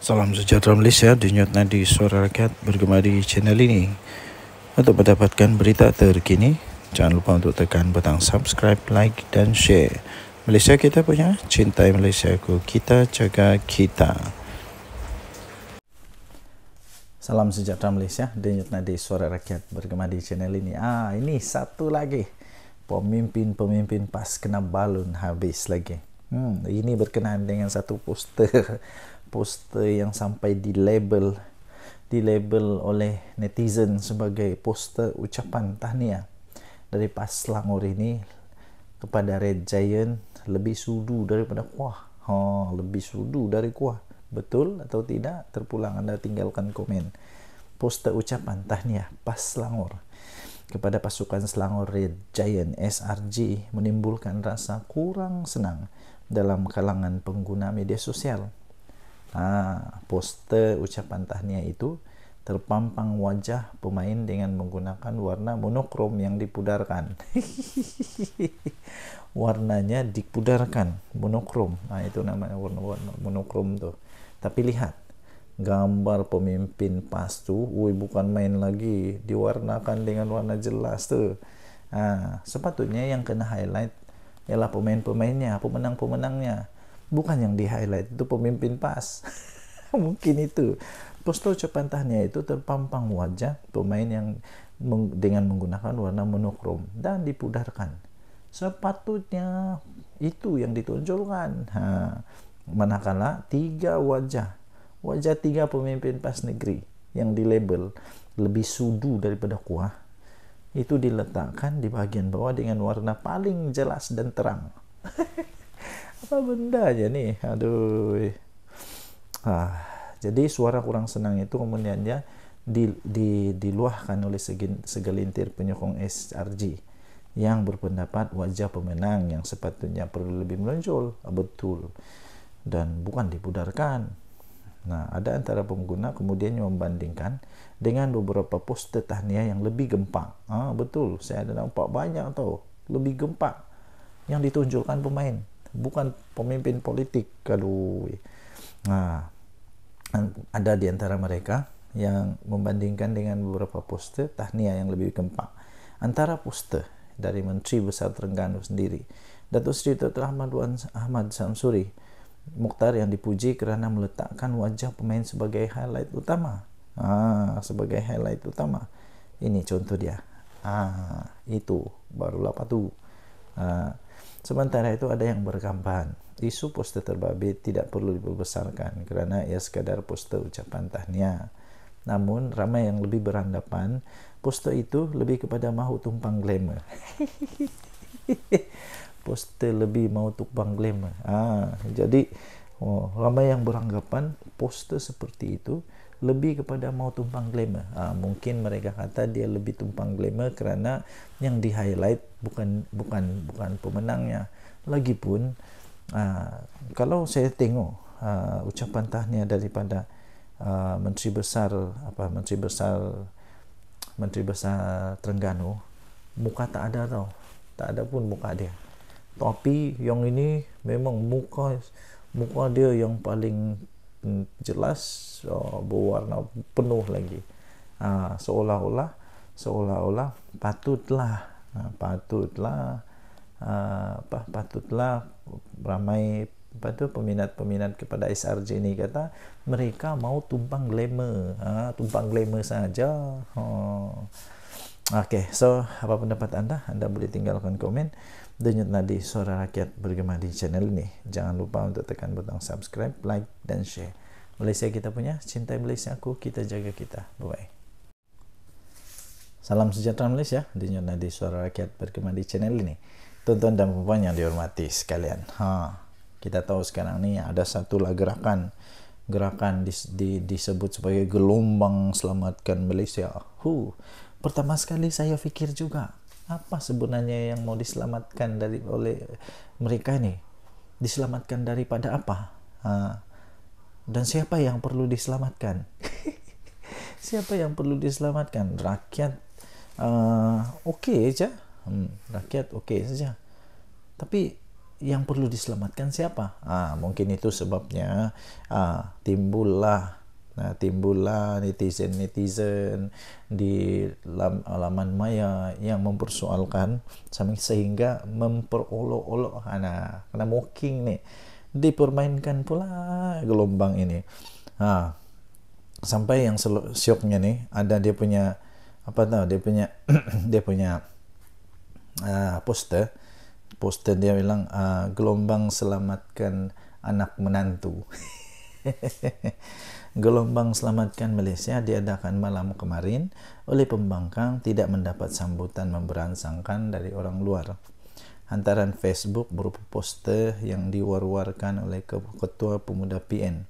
Salam sejahtera Malaysia, Dinyut Nadi Suara Rakyat bergema di channel ini. Untuk mendapatkan berita terkini, jangan lupa untuk tekan butang subscribe, like dan share. Malaysia kita punya, cintai Malaysia ku, kita jaga kita. Salam sejahtera Malaysia, Dinyut Nadi Suara Rakyat bergema di channel ini. Ah, ini satu lagi. Pemimpin-pemimpin pas kena balun habis lagi. Hmm, ini berkenaan dengan satu poster poster yang sampai di label di label oleh netizen sebagai poster ucapan tahniah dari PAS Selangor ini kepada Red Giant lebih sudu daripada kuah. Ha, lebih sudu dari kuah. Betul atau tidak? Terpulang Anda tinggalkan komen. Poster ucapan tahniah PAS Selangor kepada pasukan Selangor Red Giant SRG menimbulkan rasa kurang senang dalam kalangan pengguna media sosial poster ucapan tahniah itu terpampang wajah pemain dengan menggunakan warna monokrom yang dipudarkan. Warnanya dipudarkan, monokrom. Nah, itu namanya warna-warna monokrom tuh. Tapi lihat, gambar pemimpin pastu, woi bukan main lagi, diwarnakan dengan warna jelas tuh. Nah, sepatutnya yang kena highlight ialah pemain-pemainnya, pemenang-pemenangnya bukan yang di highlight itu pemimpin pas mungkin itu postur cepantahnya itu terpampang wajah pemain yang meng, dengan menggunakan warna monokrom dan dipudarkan sepatutnya itu yang ditonjolkan ha, manakala tiga wajah wajah tiga pemimpin pas negeri yang dilabel lebih sudu daripada kuah itu diletakkan di bagian bawah dengan warna paling jelas dan terang apa benda aja nih aduh ah jadi suara kurang senang itu kemudiannya di, di, diluahkan oleh segin, segelintir penyokong SRG yang berpendapat wajah pemenang yang sepatutnya perlu lebih menonjol ah, betul dan bukan dipudarkan Nah, ada antara pengguna kemudian yang membandingkan dengan beberapa poster tahniah yang lebih gempak. Ah, betul, saya ada nampak banyak tau, lebih gempak yang ditunjukkan pemain bukan pemimpin politik kalau nah ada di antara mereka yang membandingkan dengan beberapa poster tahniah yang lebih gempa antara poster dari Menteri Besar Terengganu sendiri Datuk Seri Dr. Ahmad, Wan, Ahmad Samsuri Mukhtar yang dipuji kerana meletakkan wajah pemain sebagai highlight utama ah, sebagai highlight utama ini contoh dia ah, itu barulah patu ah, Sementara itu ada yang berkampan. Isu poster terbabit tidak perlu dibesarkan karena ia sekadar poster ucapan tahniah. Namun ramai yang lebih beranggapan poster itu lebih kepada mahu tumpang glamour. poster lebih mau tumpang glamour. Ah, jadi oh, ramai yang beranggapan poster seperti itu lebih kepada mau tumpang glamour. Ha, mungkin mereka kata dia lebih tumpang glamour kerana yang di highlight bukan bukan bukan pemenangnya. Lagipun ha, kalau saya tengok ha, ucapan tahniah daripada ha, menteri besar apa menteri besar menteri besar Terengganu muka tak ada tau. Tak ada pun muka dia. Tapi yang ini memang muka muka dia yang paling jelas uh, berwarna penuh lagi uh, seolah-olah seolah-olah patutlah uh, patutlah uh, apa patutlah ramai patut peminat-peminat kepada SRJ ni kata mereka mau tumpang glamour uh, tumpang glamour saja uh. Oke, okay, so apa pendapat Anda? Anda boleh tinggalkan komen. Denyut nadi suara rakyat bergema di channel ini. Jangan lupa untuk tekan butang subscribe, like, dan share. Malaysia kita punya, cintai Malaysia aku, kita jaga kita. Bye-bye. Salam sejahtera Malaysia, denyut nadi suara rakyat bergema di channel ini. Tonton dan perempuan yang dihormati sekalian. Ha, kita tahu sekarang ini ada satu lah gerakan gerakan di, disebut sebagai gelombang selamatkan Malaysia. Huh pertama sekali saya pikir juga apa sebenarnya yang mau diselamatkan dari oleh mereka ini diselamatkan daripada apa dan siapa yang perlu diselamatkan siapa yang perlu diselamatkan rakyat uh, oke okay aja hmm, rakyat oke okay saja tapi yang perlu diselamatkan siapa ah mungkin itu sebabnya ah, timbullah Nah, timbullah netizen-netizen di laman maya yang mempersoalkan sehingga memperolok-olok anak karena mocking nih dipermainkan pula gelombang ini. Nah, sampai yang syoknya nih ada dia punya apa tahu dia punya dia punya uh, poster poster dia bilang uh, gelombang selamatkan anak menantu. Gelombang selamatkan Malaysia diadakan malam kemarin oleh pembangkang tidak mendapat sambutan memberangsangkan dari orang luar. Hantaran Facebook berupa poster yang diwar-warkan oleh Ketua Pemuda PN.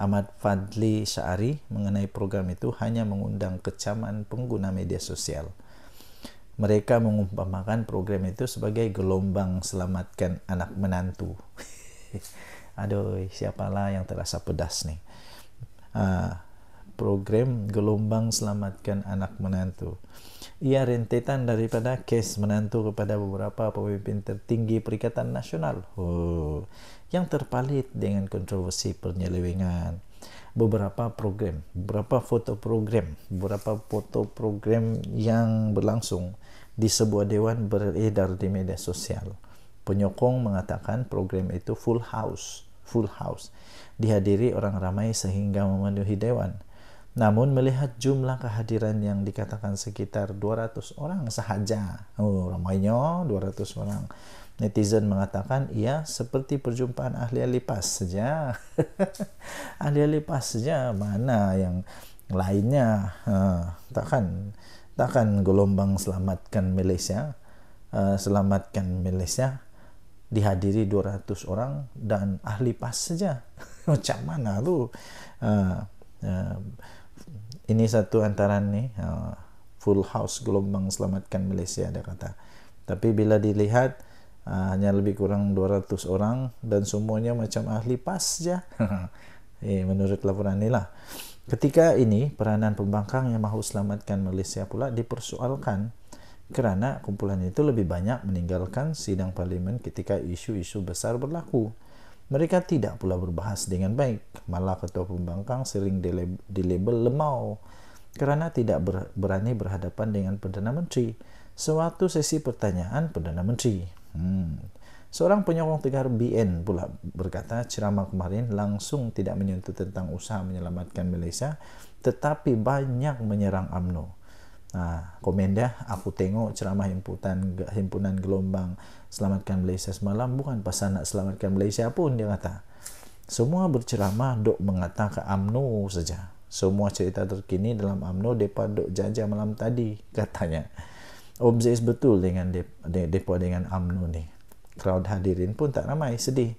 Ahmad Fadli Syari mengenai program itu hanya mengundang kecaman pengguna media sosial. Mereka mengumpamakan program itu sebagai gelombang selamatkan anak menantu. aduh siapalah yang terasa pedas nih uh, program gelombang selamatkan anak menantu ia rentetan daripada kes menantu kepada beberapa pemimpin tertinggi Perikatan Nasional oh, yang terpalit dengan kontroversi penyelewengan beberapa program, beberapa foto program, beberapa foto program yang berlangsung di sebuah dewan beredar di media sosial. Penyokong mengatakan program itu full house full house, dihadiri orang ramai sehingga memenuhi dewan. Namun melihat jumlah kehadiran yang dikatakan sekitar 200 orang sahaja, Oh, ramainya 200 orang. Netizen mengatakan, ia seperti perjumpaan ahli-ahli pas saja. ahli-ahli pas saja, mana yang lainnya. Uh, takkan, takkan gelombang selamatkan Malaysia. Uh, selamatkan Malaysia dihadiri 200 orang dan ahli PAS saja. Macam mana tu? Uh, uh, ini satu antaran ni uh, full house gelombang selamatkan Malaysia ada kata. Tapi bila dilihat uh, hanya lebih kurang 200 orang dan semuanya macam ahli PAS saja. eh menurut laporan lah. Ketika ini peranan pembangkang yang mahu selamatkan Malaysia pula dipersoalkan Karena kumpulan itu lebih banyak meninggalkan sidang parlemen ketika isu-isu besar berlaku. Mereka tidak pula berbahas dengan baik, malah ketua pembangkang sering di-label lemau karena tidak ber, berani berhadapan dengan Perdana Menteri. Suatu sesi pertanyaan Perdana Menteri. Hmm. Seorang penyokong tegar BN pula berkata ceramah kemarin langsung tidak menyentuh tentang usaha menyelamatkan Malaysia, tetapi banyak menyerang AMNO. ha, komen dia aku tengok ceramah himpunan himpunan gelombang selamatkan Malaysia semalam bukan pasal nak selamatkan Malaysia pun dia kata semua berceramah dok mengatakan amnu saja semua cerita terkini dalam amnu depa dok jaja malam tadi katanya Om betul dengan depa dengan amnu ni crowd hadirin pun tak ramai sedih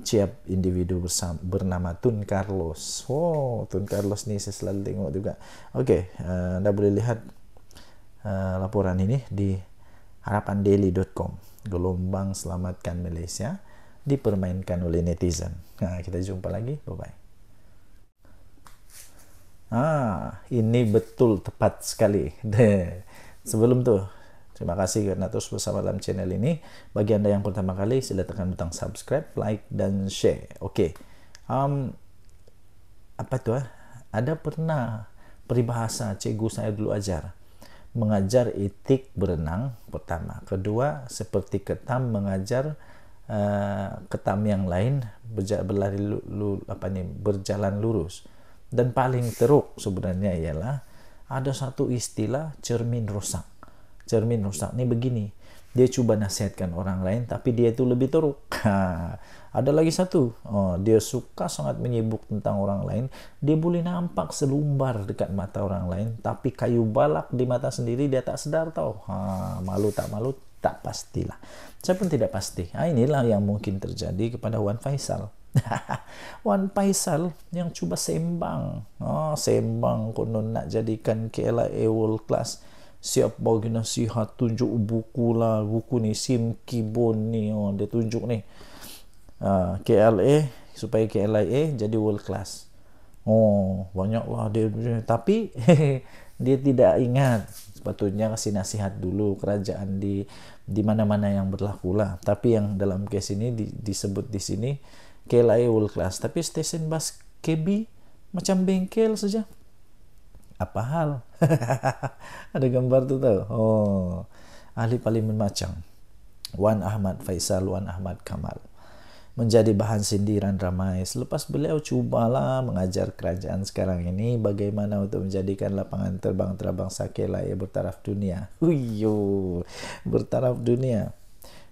Setiap individu bersama, bernama Tun Carlos. wow oh, Tun Carlos ni saya selalu tengok juga. Okey, uh, anda boleh lihat Eh, laporan ini di harapandaily.com. Gelombang selamatkan Malaysia dipermainkan oleh netizen. Nah, kita jumpa lagi. Bye-bye. Ah, ini betul tepat sekali. Sebelum tuh, terima kasih karena terus bersama dalam channel ini. Bagi Anda yang pertama kali, sila tekan butang subscribe, like, dan share. Oke. Okay. Um, apa tuh? Ah? Ada pernah peribahasa cikgu saya dulu ajar mengajar etik berenang pertama kedua seperti ketam mengajar uh, ketam yang lain berlari apa nih berjalan lurus dan paling teruk sebenarnya ialah ada satu istilah cermin rusak cermin rusak ini begini dia coba nasihatkan orang lain tapi dia itu lebih teruk ada lagi satu oh, dia suka sangat menyibuk tentang orang lain dia boleh nampak selumbar dekat mata orang lain tapi kayu balak di mata sendiri dia tak sedar tau ha, malu tak malu tak pastilah saya pun tidak pasti nah, inilah yang mungkin terjadi kepada Wan Faisal Wan Faisal yang coba sembang oh, sembang konon nak jadikan KLIA world class siap bagi nasihat tunjuk buku lah buku ni Sim Kibon ni oh, dia tunjuk ni uh, KLA supaya KLIA jadi world class oh banyak lah dia tapi dia tidak ingat sepatutnya kasih nasihat dulu kerajaan di di mana-mana yang berlaku lah tapi yang dalam case ini di, disebut di sini KLIA world class tapi stesen bus KB macam bengkel saja apa hal ada gambar tuh tau oh ahli parlemen macam Wan Ahmad Faisal Wan Ahmad Kamal menjadi bahan sindiran ramai selepas beliau cubalah mengajar kerajaan sekarang ini bagaimana untuk menjadikan lapangan terbang terbang sake bertaraf dunia. Uyo, bertaraf dunia.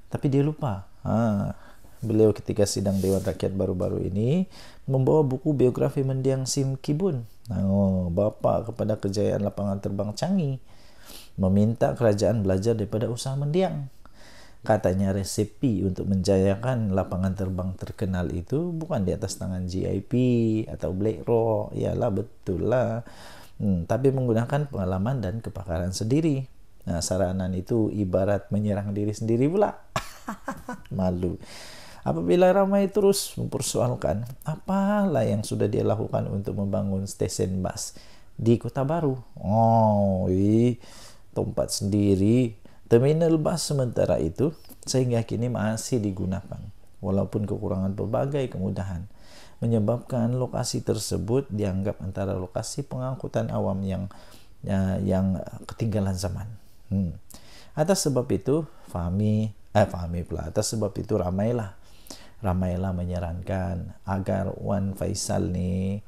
Tapi dia lupa. Ha, beliau ketika sidang Dewan Rakyat baru-baru ini membawa buku biografi mendiang Sim Kibun Nah, oh, Bapak kepada kejayaan lapangan terbang Canggih meminta kerajaan belajar daripada usaha mendiang. Katanya resepi untuk menjayakan lapangan terbang terkenal itu bukan di atas tangan GIP atau BlackRock. Iyalah betul lah. Hmm, tapi menggunakan pengalaman dan kepakaran sendiri. Nah, saranan itu ibarat menyerang diri sendiri pula. Malu. Apabila ramai terus mempersoalkan apalah yang sudah dia lakukan untuk membangun stesen bus di kota baru. Oh, ih, tempat sendiri. Terminal bus sementara itu sehingga kini masih digunakan. Walaupun kekurangan berbagai kemudahan menyebabkan lokasi tersebut dianggap antara lokasi pengangkutan awam yang ya, yang ketinggalan zaman. Hmm. Atas sebab itu, Fahmi, eh Fahmi pula, atas sebab itu ramailah ramailah menyarankan agar Wan Faisal nih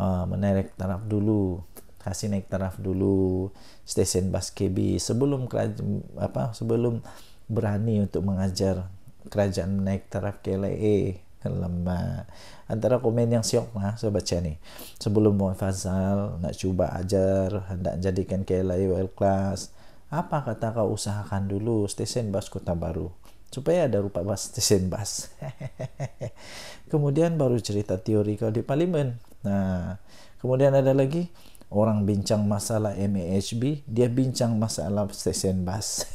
uh, menarik taraf dulu kasih naik taraf dulu stesen bas KB sebelum apa sebelum berani untuk mengajar kerajaan naik taraf KLE lemah antara komen yang siok lah sobat baca sebelum Wan Faisal nak cuba ajar hendak jadikan KLE world class apa kata kau usahakan dulu stesen bas kota baru supaya ada rupa bas stesen bas kemudian baru cerita teori kalau di parlimen nah kemudian ada lagi orang bincang masalah MAHB dia bincang masalah stesen bas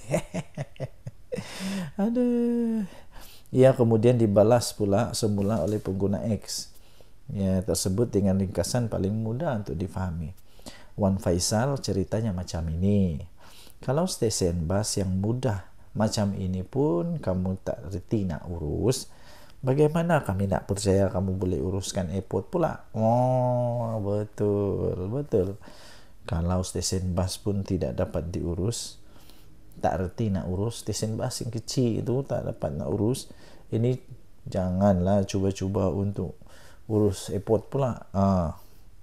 ada ia kemudian dibalas pula semula oleh pengguna X ya tersebut dengan ringkasan paling mudah untuk difahami Wan Faisal ceritanya macam ini kalau stesen bas yang mudah macam ini pun kamu tak reti nak urus, bagaimana kami nak percaya kamu boleh uruskan airport pula? Oh, betul, betul. Kalau stesen bas pun tidak dapat diurus, tak reti nak urus, stesen bas yang kecil itu tak dapat nak urus, ini janganlah cuba-cuba untuk urus airport pula. Ah,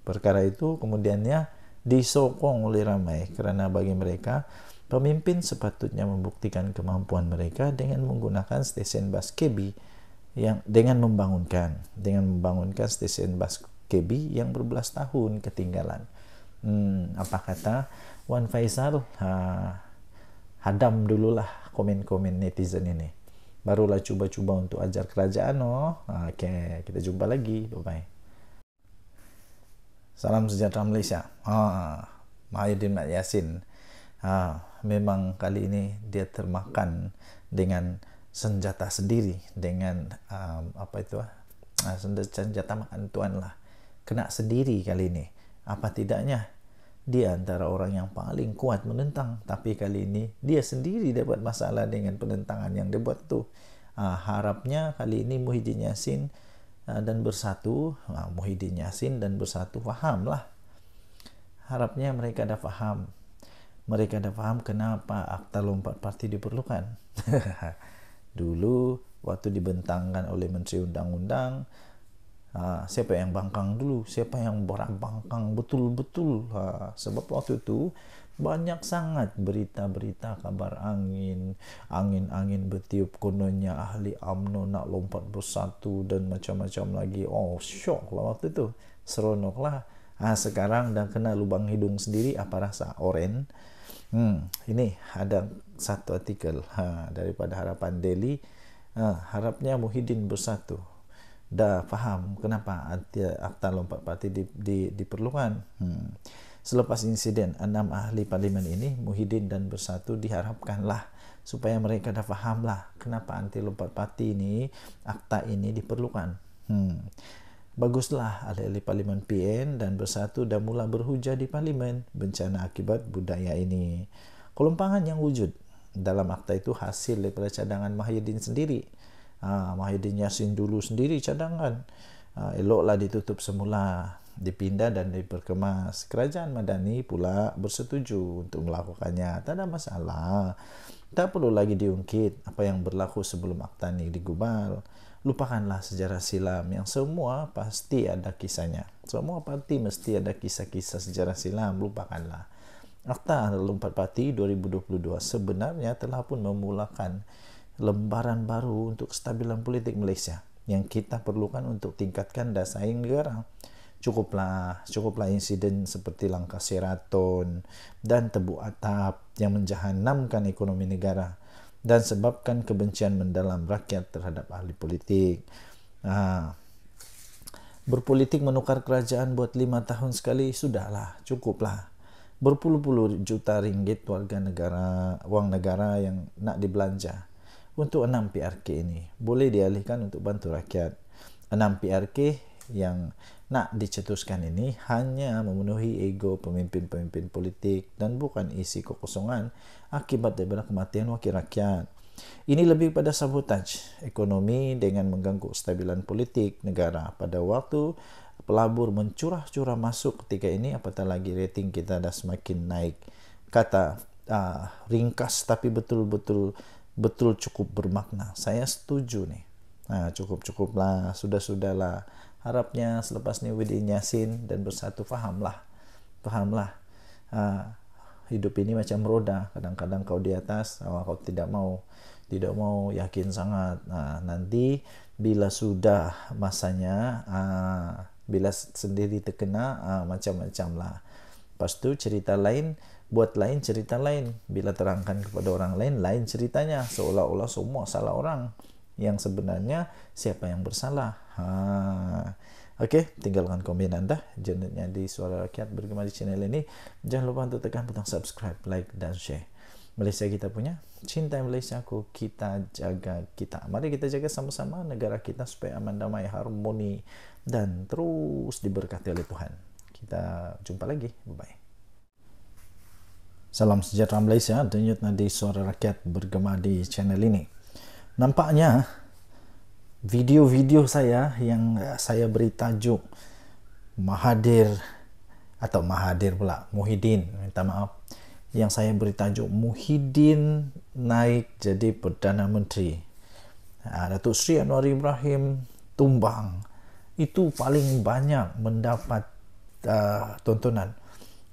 perkara itu kemudiannya disokong oleh ramai kerana bagi mereka Pemimpin sepatutnya membuktikan kemampuan mereka dengan menggunakan stesen bas kebi yang dengan membangunkan dengan membangunkan stesen bas kebi yang berbelas tahun ketinggalan. Hmm, apa kata Wan Faisal? Ha, hadam dululah komen-komen netizen ini. Barulah cuba-cuba untuk ajar kerajaan oh. Oke, kita jumpa lagi. Bye-bye. Salam sejahtera Malaysia. Ah, Mahyudin Mat Yasin. Ah, memang kali ini dia termakan dengan senjata sendiri dengan um, apa itu ah, ah senjata makan tuan lah kena sendiri kali ini apa tidaknya dia antara orang yang paling kuat menentang tapi kali ini dia sendiri dapat masalah dengan penentangan yang dia buat tu uh, harapnya kali ini Muhyiddin Yassin uh, dan bersatu uh, Muhyiddin Yassin dan bersatu fahamlah harapnya mereka dah faham mereka ada paham kenapa akta lompat parti diperlukan. dulu waktu dibentangkan oleh Menteri Undang-Undang, siapa yang bangkang dulu, siapa yang bangkang betul-betul. Sebab waktu itu banyak sangat berita-berita kabar angin, angin-angin bertiup kononnya ahli UMNO nak lompat bersatu dan macam-macam lagi. Oh, shock! lah waktu itu. Seronok lah. Nah, sekarang dah kena lubang hidung sendiri apa rasa? Oren. Hmm, ini ada satu artikel ha, daripada Harapan Daily. Ha, harapnya Muhyiddin bersatu. Dah faham kenapa akta lompat parti di, di, diperlukan. Hmm. Selepas insiden enam ahli parlimen ini, Muhyiddin dan Bersatu diharapkanlah supaya mereka dah fahamlah kenapa anti lompat parti ini, akta ini diperlukan. Hmm. Baguslah ahli-ahli parlimen PN dan bersatu dan mula berhujah di parlimen bencana akibat budaya ini. Kelompangan yang wujud dalam akta itu hasil daripada cadangan Mahyudin sendiri. Ha, Mahyudin Yasin dulu sendiri cadangan. Ha, eloklah ditutup semula, dipindah dan diperkemas. Kerajaan Madani pula bersetuju untuk melakukannya. Tak ada masalah. Tak perlu lagi diungkit apa yang berlaku sebelum akta ini digubal lupakanlah sejarah silam yang semua pasti ada kisahnya. Semua parti mesti ada kisah-kisah sejarah silam, lupakanlah. Akta lompat Empat Parti 2022 sebenarnya telah pun memulakan lembaran baru untuk kestabilan politik Malaysia yang kita perlukan untuk tingkatkan daya saing negara. Cukuplah, cukuplah insiden seperti langkah seraton dan tebu atap yang menjahanamkan ekonomi negara dan sebabkan kebencian mendalam rakyat terhadap ahli politik. Ha. Berpolitik menukar kerajaan buat lima tahun sekali, sudahlah, cukuplah. Berpuluh-puluh juta ringgit warga negara, wang negara yang nak dibelanja untuk enam PRK ini. Boleh dialihkan untuk bantu rakyat. Enam PRK yang nak dicetuskan ini hanya memenuhi ego pemimpin-pemimpin politik dan bukan isi kekosongan akibat daripada kematian wakil rakyat. Ini lebih pada sabotaj ekonomi dengan mengganggu kestabilan politik negara pada waktu pelabur mencurah-curah masuk ketika ini apatah lagi rating kita dah semakin naik. Kata uh, ringkas tapi betul-betul betul cukup bermakna. Saya setuju nih. Nah, cukup-cukuplah, sudah-sudahlah. Harapnya selepas ini Widin Yasin dan bersatu fahamlah. Fahamlah. Uh, hidup ini macam roda kadang-kadang kau di atas awal kau tidak mau tidak mau yakin sangat nah, nanti bila sudah masanya uh, bila sendiri terkena uh, macam-macam lah pas tu cerita lain buat lain cerita lain bila terangkan kepada orang lain lain ceritanya seolah-olah semua salah orang yang sebenarnya siapa yang bersalah ha ah, Oke, okay, tinggalkan komen Anda. Jenisnya di Suara Rakyat bergema di channel ini. Jangan lupa untuk tekan butang subscribe, like, dan share. Malaysia kita punya, cinta Malaysia aku, kita jaga kita. Mari kita jaga sama-sama negara kita supaya aman, damai, harmoni, dan terus diberkati oleh Tuhan. Kita jumpa lagi. Bye-bye. Salam sejahtera Malaysia, denyutnya nadi Suara Rakyat bergema di channel ini. Nampaknya video-video saya yang eh, saya beri tajuk Mahadir atau Mahadir pula Muhyiddin minta maaf yang saya beri tajuk Muhyiddin naik jadi Perdana Menteri ah, Datuk Sri Anwar Ibrahim tumbang itu paling banyak mendapat uh, tontonan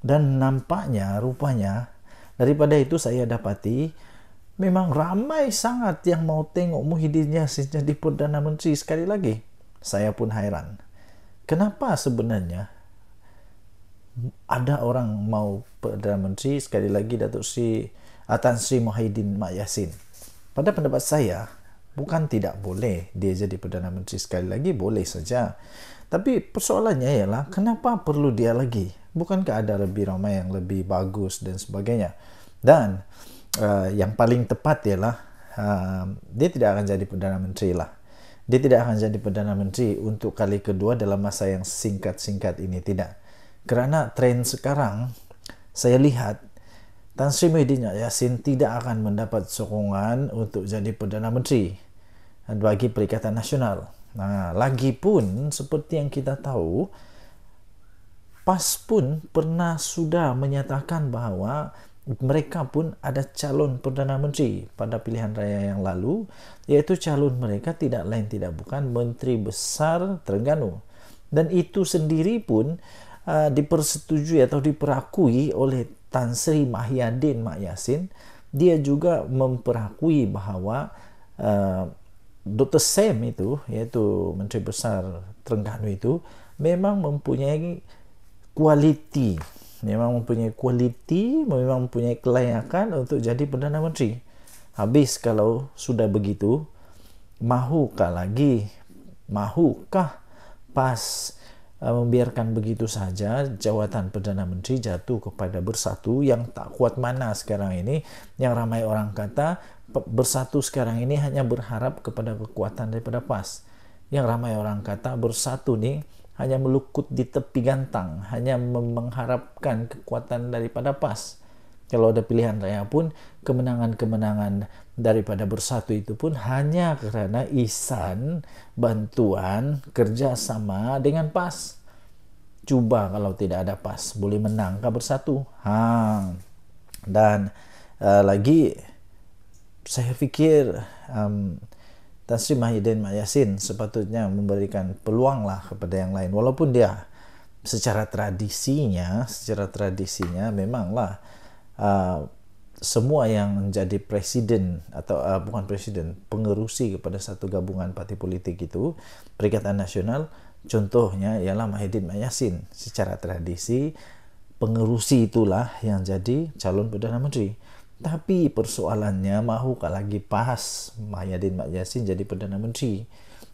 dan nampaknya rupanya daripada itu saya dapati Memang ramai sangat yang mau tengok Muhyiddin Yassin jadi Perdana Menteri sekali lagi. Saya pun hairan. Kenapa sebenarnya ada orang mau Perdana Menteri sekali lagi Datuk Sri Atan Sri Muhyiddin Mak Yassin? Pada pendapat saya, bukan tidak boleh dia jadi Perdana Menteri sekali lagi, boleh saja. Tapi persoalannya ialah kenapa perlu dia lagi? Bukankah ada lebih ramai yang lebih bagus dan sebagainya? Dan uh, yang paling tepat ialah uh, dia tidak akan jadi perdana menteri lah. Dia tidak akan jadi perdana menteri untuk kali kedua dalam masa yang singkat-singkat ini tidak. Kerana tren sekarang saya lihat Tan Sri Muhyiddin Yassin tidak akan mendapat sokongan untuk jadi perdana menteri eh, bagi Perikatan Nasional. Nah, lagi pun seperti yang kita tahu, PAS pun pernah sudah menyatakan bahawa mereka pun ada calon Perdana Menteri pada pilihan raya yang lalu, yaitu calon mereka tidak lain tidak bukan Menteri Besar Terengganu. Dan itu sendiri pun uh, dipersetujui atau diperakui oleh Tan Sri Mahyadin Mak Yasin. Dia juga memperakui bahawa uh, Dr. Sam itu, yaitu Menteri Besar Terengganu itu, memang mempunyai kualiti memang mempunyai kualiti, memang mempunyai kelayakan untuk jadi Perdana Menteri. Habis kalau sudah begitu, mahukah lagi, mahukah pas eh, membiarkan begitu saja jawatan Perdana Menteri jatuh kepada bersatu yang tak kuat mana sekarang ini, yang ramai orang kata bersatu sekarang ini hanya berharap kepada kekuatan daripada PAS. Yang ramai orang kata bersatu nih hanya melukut di tepi gantang, hanya mengharapkan kekuatan daripada PAS. Kalau ada pilihan raya pun, kemenangan-kemenangan daripada bersatu itu pun hanya karena isan, bantuan, kerjasama dengan PAS. Cuba kalau tidak ada PAS, boleh menangkah bersatu. Ha. Dan uh, lagi, saya pikir um, Tansimah Yudain Mayasin sepatutnya memberikan peluang lah kepada yang lain walaupun dia secara tradisinya secara tradisinya memanglah uh, semua yang menjadi presiden atau uh, bukan presiden pengerusi kepada satu gabungan parti politik itu Perikatan Nasional contohnya ialah Mahidin Mayasin secara tradisi pengerusi itulah yang jadi calon perdana menteri Tapi persoalannya mahukah lagi PAS Mahyadin Mak Yassin jadi Perdana Menteri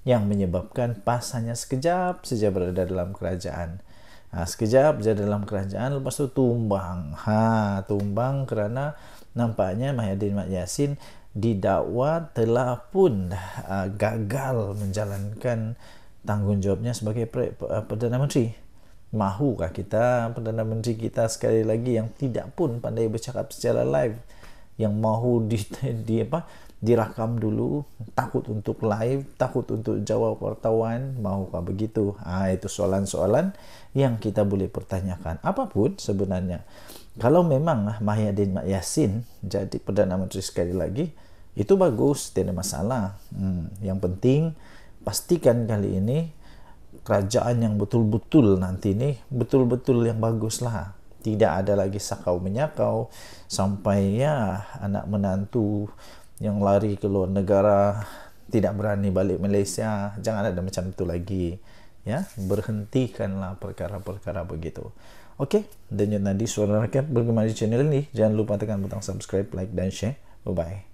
yang menyebabkan PAS hanya sekejap saja berada dalam kerajaan. Ha, sekejap saja dalam kerajaan lepas tu tumbang. Ha, tumbang kerana nampaknya Mahyadin Mak Yassin didakwa telah pun uh, gagal menjalankan tanggungjawabnya sebagai eh, Perdana Menteri. Mahukah kita Perdana Menteri kita sekali lagi yang tidak pun pandai bercakap secara live yang mahu di, di apa dirakam dulu takut untuk live takut untuk jawab wartawan mahukah begitu ah itu soalan-soalan yang kita boleh pertanyakan apapun sebenarnya kalau memang ah, Mahyadin Mak Yasin jadi Perdana Menteri sekali lagi itu bagus tidak masalah hmm, yang penting pastikan kali ini kerajaan yang betul-betul nanti nih betul-betul yang bagus lah tidak ada lagi sakau menyakau sampai ya anak menantu yang lari ke luar negara tidak berani balik Malaysia jangan ada macam itu lagi ya berhentikanlah perkara-perkara begitu oke okay? dan tadi suara rakyat bergema di channel ini jangan lupa tekan butang subscribe like dan share bye bye